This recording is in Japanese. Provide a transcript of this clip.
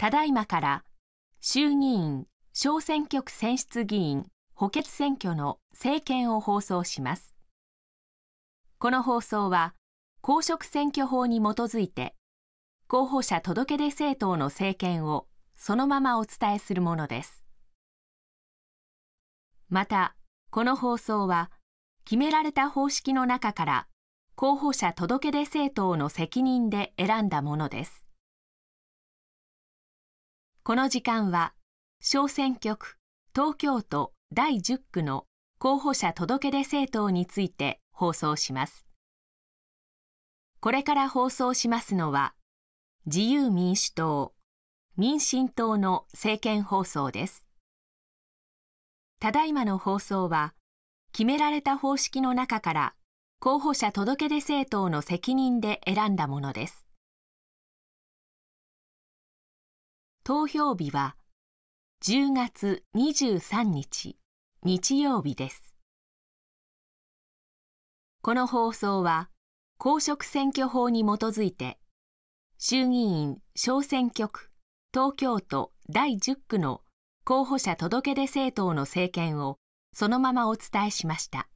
ただいまから衆議院小選挙区選出議員補欠選挙の政見を放送します。この放送は公職選挙法に基づいて候補者届出政党の政見をそのままお伝えするものです。また、この放送は決められた方式の中から候補者届出政党の責任で選んだものです。この時間は、小選挙区東京都第10区の候補者届出政党について放送します。これから放送しますのは、自由民主党、民進党の政見放送です。ただいまの放送は、決められた方式の中から候補者届出政党の責任で選んだものです。投票日は10月23日日曜日です。この放送は公職選挙法に基づいて衆議院小選挙区東京都第10区の候補者届出政党の政見をそのままお伝えしました。